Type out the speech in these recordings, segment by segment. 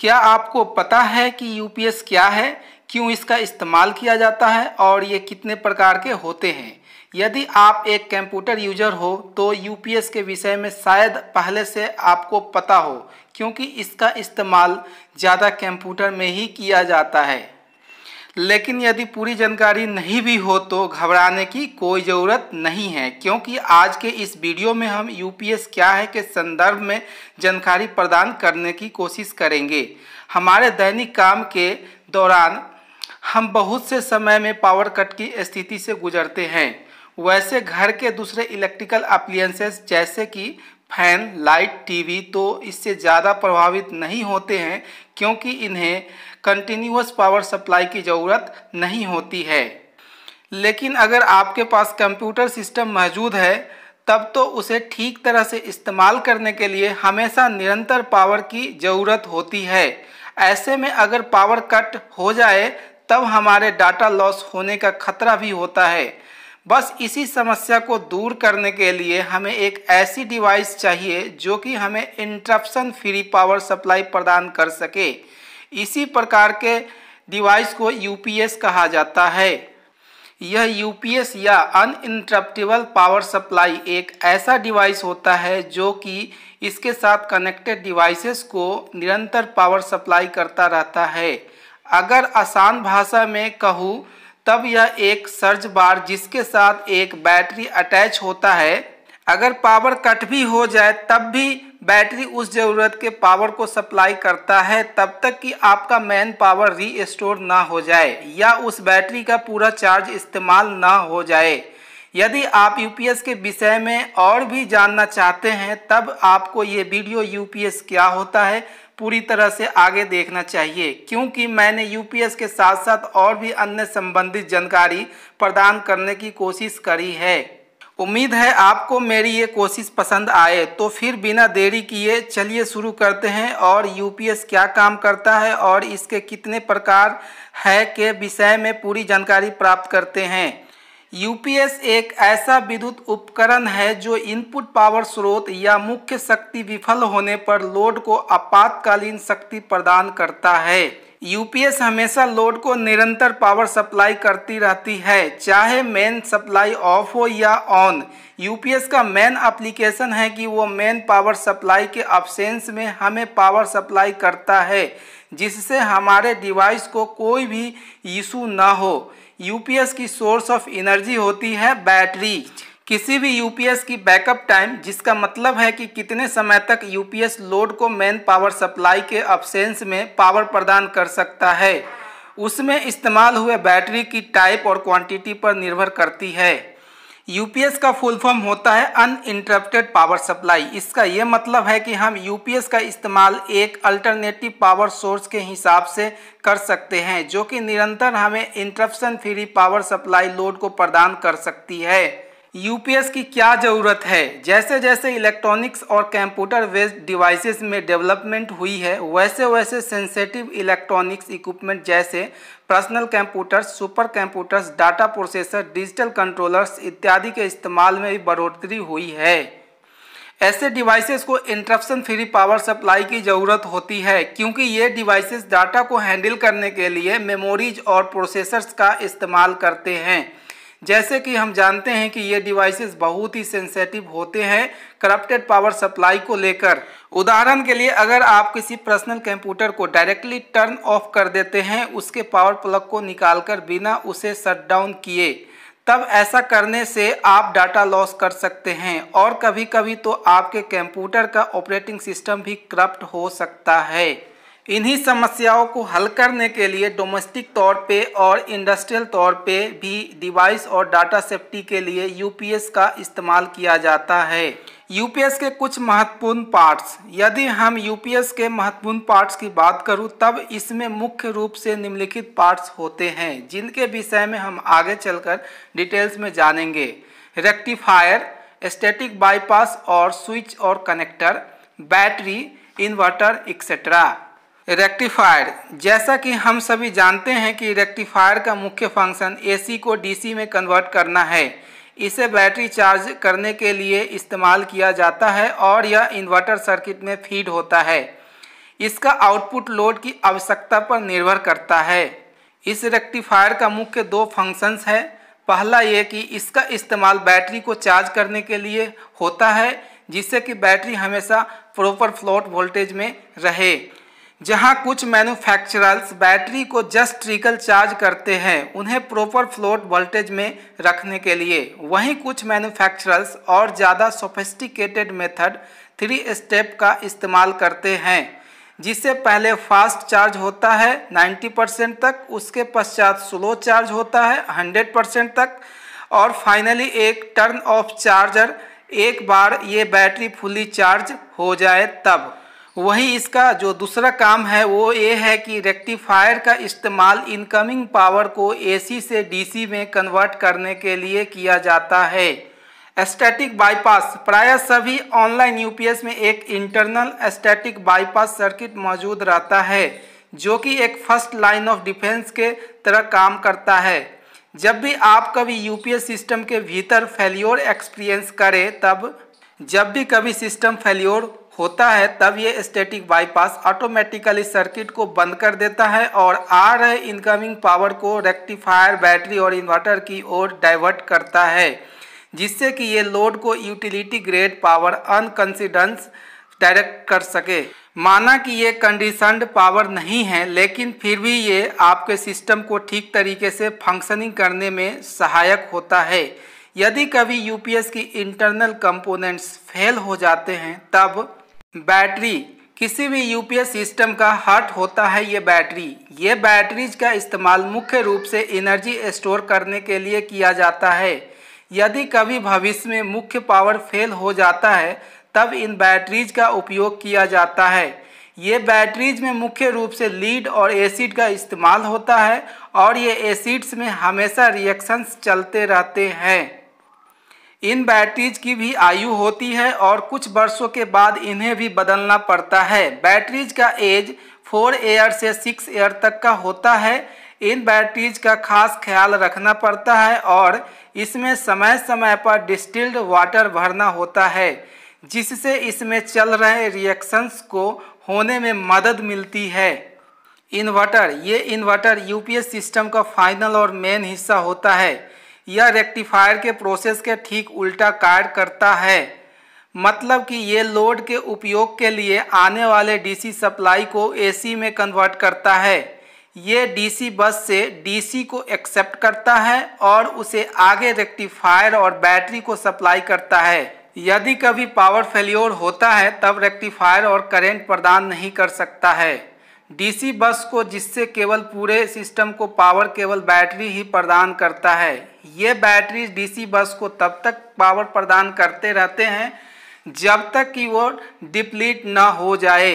क्या आपको पता है कि यूपीएस क्या है क्यों इसका इस्तेमाल किया जाता है और ये कितने प्रकार के होते हैं यदि आप एक कंप्यूटर यूजर हो तो यूपीएस के विषय में शायद पहले से आपको पता हो क्योंकि इसका इस्तेमाल ज़्यादा कंप्यूटर में ही किया जाता है लेकिन यदि पूरी जानकारी नहीं भी हो तो घबराने की कोई ज़रूरत नहीं है क्योंकि आज के इस वीडियो में हम यूपीएस क्या है के संदर्भ में जानकारी प्रदान करने की कोशिश करेंगे हमारे दैनिक काम के दौरान हम बहुत से समय में पावर कट की स्थिति से गुजरते हैं वैसे घर के दूसरे इलेक्ट्रिकल अप्लियंसेस जैसे कि फैन लाइट टीवी तो इससे ज़्यादा प्रभावित नहीं होते हैं क्योंकि इन्हें कंटिन्यूस पावर सप्लाई की ज़रूरत नहीं होती है लेकिन अगर आपके पास कंप्यूटर सिस्टम मौजूद है तब तो उसे ठीक तरह से इस्तेमाल करने के लिए हमेशा निरंतर पावर की ज़रूरत होती है ऐसे में अगर पावर कट हो जाए तब हमारे डाटा लॉस होने का खतरा भी होता है बस इसी समस्या को दूर करने के लिए हमें एक ऐसी डिवाइस चाहिए जो कि हमें इंटरप्शन फ्री पावर सप्लाई प्रदान कर सके इसी प्रकार के डिवाइस को यूपीएस कहा जाता है यह यूपीएस या अन इंटरप्टिबल पावर सप्लाई एक ऐसा डिवाइस होता है जो कि इसके साथ कनेक्टेड डिवाइसेस को निरंतर पावर सप्लाई करता रहता है अगर आसान भाषा में कहूँ तब यह एक सर्ज बार जिसके साथ एक बैटरी अटैच होता है अगर पावर कट भी हो जाए तब भी बैटरी उस ज़रूरत के पावर को सप्लाई करता है तब तक कि आपका मैन पावर री स्टोर ना हो जाए या उस बैटरी का पूरा चार्ज इस्तेमाल ना हो जाए यदि आप यूपीएस के विषय में और भी जानना चाहते हैं तब आपको ये वीडियो यूपीएस क्या होता है पूरी तरह से आगे देखना चाहिए क्योंकि मैंने यूपीएस के साथ साथ और भी अन्य संबंधित जानकारी प्रदान करने की कोशिश करी है उम्मीद है आपको मेरी ये कोशिश पसंद आए तो फिर बिना देरी किए चलिए शुरू करते हैं और यूपीएस क्या काम करता है और इसके कितने प्रकार है के विषय में पूरी जानकारी प्राप्त करते हैं यूपीएस एक ऐसा विद्युत उपकरण है जो इनपुट पावर स्रोत या मुख्य शक्ति विफल होने पर लोड को आपातकालीन शक्ति प्रदान करता है यूपीएस हमेशा लोड को निरंतर पावर सप्लाई करती रहती है चाहे मेन सप्लाई ऑफ हो या ऑन यूपीएस का मेन एप्लीकेशन है कि वो मेन पावर सप्लाई के अपसेंस में हमें पावर सप्लाई करता है जिससे हमारे डिवाइस को कोई भी इशू ना हो यूपीएस की सोर्स ऑफ एनर्जी होती है बैटरी किसी भी यूपीएस की बैकअप टाइम जिसका मतलब है कि कितने समय तक यूपीएस लोड को मेन पावर सप्लाई के अपसेंस में पावर प्रदान कर सकता है उसमें इस्तेमाल हुए बैटरी की टाइप और क्वांटिटी पर निर्भर करती है यूपीएस का फुल फॉर्म होता है अन इंटरप्टेड पावर सप्लाई इसका ये मतलब है कि हम यूपीएस का इस्तेमाल एक अल्टरनेटिव पावर सोर्स के हिसाब से कर सकते हैं जो कि निरंतर हमें interruption free power supply load को प्रदान कर सकती है यूपीएस की क्या ज़रूरत है जैसे जैसे इलेक्ट्रॉनिक्स और कंप्यूटर बेस्ड डिवाइसेस में डेवलपमेंट हुई है वैसे वैसे सेंसेटिव इलेक्ट्रॉनिक्स इक्विपमेंट जैसे personal computers super computers data processor digital controllers इत्यादि के इस्तेमाल में भी बढ़ोतरी हुई है ऐसे डिवाइसेस को इंटरप्शन फ्री पावर सप्लाई की ज़रूरत होती है क्योंकि ये डिवाइसेस डाटा को हैंडल करने के लिए मेमोरीज और प्रोसेसर्स का इस्तेमाल करते हैं जैसे कि हम जानते हैं कि ये डिवाइसेस बहुत ही सेंसेटिव होते हैं करप्टेड पावर सप्लाई को लेकर उदाहरण के लिए अगर आप किसी पर्सनल कंप्यूटर को डायरेक्टली टर्न ऑफ कर देते हैं उसके पावर प्लग को निकालकर बिना उसे शट डाउन किए तब ऐसा करने से आप डाटा लॉस कर सकते हैं और कभी कभी तो आपके कंप्यूटर का ऑपरेटिंग सिस्टम भी करप्ट हो सकता है इन्हीं समस्याओं को हल करने के लिए डोमेस्टिक तौर पे और इंडस्ट्रियल तौर पे भी डिवाइस और डाटा सेफ्टी के लिए यूपीएस का इस्तेमाल किया जाता है यूपीएस के कुछ महत्वपूर्ण पार्ट्स यदि हम यूपीएस के महत्वपूर्ण पार्ट्स की बात करूं तब इसमें मुख्य रूप से निम्नलिखित पार्ट्स होते हैं जिनके विषय में हम आगे चलकर डिटेल्स में जानेंगे रेक्टिफायर स्टेटिक बाईपास और स्विच और connector battery inverter etcetera rectifier जैसा कि हम सभी जानते हैं कि रेक्टिफायर का मुख्य फंक्शन एसी को डीसी में कन्वर्ट करना है इसे बैटरी चार्ज करने के लिए इस्तेमाल किया जाता है और यह इन्वर्टर सर्किट में फीड होता है इसका आउटपुट लोड की आवश्यकता पर निर्भर करता है इस रेक्टिफायर का मुख्य दो फंक्शंस है पहला ये कि इसका इस्तेमाल बैटरी को चार्ज करने के लिए होता है जिससे कि बैटरी हमेशा प्रॉपर फ्लोट वोल्टेज में रहे जहां कुछ मैन्युफैक्चरर्स बैटरी को जस्ट ट्रिकल चार्ज करते हैं उन्हें प्रॉपर फ्लोट वोल्टेज में रखने के लिए वहीं कुछ मैन्युफैक्चरर्स और ज़्यादा सोफेस्टिकेटेड मेथड थ्री स्टेप का इस्तेमाल करते हैं जिससे पहले फास्ट चार्ज होता है 90 परसेंट तक उसके पश्चात स्लो चार्ज होता है 100 परसेंट तक और फाइनली एक टर्न ऑफ चार्जर एक बार ये बैटरी फुली चार्ज हो जाए तब वही इसका जो दूसरा काम है वो ये है कि रेक्टिफायर का इस्तेमाल इनकमिंग पावर को एसी से डीसी में कन्वर्ट करने के लिए किया जाता है स्टैटिक बाईपास प्रायः सभी ऑनलाइन यूपीएस में एक इंटरनल स्टैटिक बाईपास सर्किट मौजूद रहता है जो कि एक फर्स्ट लाइन ऑफ डिफेंस के तरह काम करता है जब भी आप कभी यूपीएस सिस्टम के भीतर फेल्योर एक्सपीरियंस करें तब जब भी कभी सिस्टम फेल्योर होता है तब ये स्टैटिक बाईपास ऑटोमेटिकली सर्किट को बंद कर देता है और आ रहे इनकमिंग पावर को रेक्टिफायर बैटरी और इन्वर्टर की ओर डाइवर्ट करता है जिससे कि ये लोड को यूटिलिटी ग्रेड पावर अनकंसिडेंस डायरेक्ट कर सके माना कि ये कंडीशनड पावर नहीं है लेकिन फिर भी ये आपके सिस्टम को ठीक तरीके से फंक्शनिंग करने में सहायक होता है यदि कभी यूपीएस की इंटरनल कंपोनेंट्स फेल हो जाते हैं तब बैटरी किसी भी यूपीएस सिस्टम का हार्ट होता है ये बैटरी ये बैटरीज का इस्तेमाल मुख्य रूप से एनर्जी स्टोर करने के लिए किया जाता है यदि कभी भविष्य में मुख्य पावर फेल हो जाता है तब इन बैटरीज का उपयोग किया जाता है ये बैटरीज में मुख्य रूप से लीड और एसिड का इस्तेमाल होता है और ये एसिड्स में हमेशा रिएक्शंस चलते रहते हैं इन बैटरीज की भी आयु होती है और कुछ वर्षों के बाद इन्हें भी बदलना पड़ता है बैटरीज का एज फोर एयर से सिक्स एयर तक का होता है इन बैटरीज का खास ख्याल रखना पड़ता है और इसमें समय समय पर डिस्टिल्ड वाटर भरना होता है जिससे इसमें चल रहे रिएक्शंस को होने में मदद मिलती है इन्वर्टर ये इन्वर्टर यूपीएस सिस्टम का फाइनल और मेन हिस्सा होता है यह रेक्टिफायर के प्रोसेस के ठीक उल्टा कार्य करता है मतलब कि ये लोड के उपयोग के लिए आने वाले डीसी सप्लाई को एसी में कन्वर्ट करता है ये डीसी बस से डीसी को एक्सेप्ट करता है और उसे आगे रेक्टिफायर और बैटरी को सप्लाई करता है यदि कभी पावर फेल्योर होता है तब रेक्टिफायर और करंट प्रदान नहीं कर सकता है डीसी बस को जिससे केवल पूरे सिस्टम को पावर केवल बैटरी ही प्रदान करता है ये बैटरी डीसी बस को तब तक पावर प्रदान करते रहते हैं जब तक कि वो डिप्लीट ना हो जाए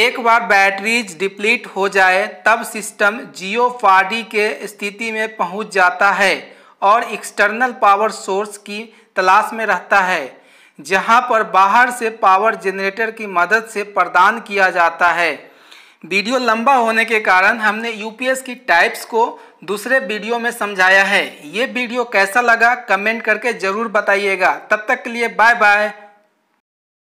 एक बार बैटरीज डिप्लीट हो जाए तब सिस्टम जियो फाडी के स्थिति में पहुंच जाता है और एक्सटर्नल पावर सोर्स की तलाश में रहता है जहां पर बाहर से पावर जनरेटर की मदद से प्रदान किया जाता है वीडियो लंबा होने के कारण हमने यूपीएस की टाइप्स को दूसरे वीडियो में समझाया है ये वीडियो कैसा लगा कमेंट करके ज़रूर बताइएगा तब तक के लिए बाय बाय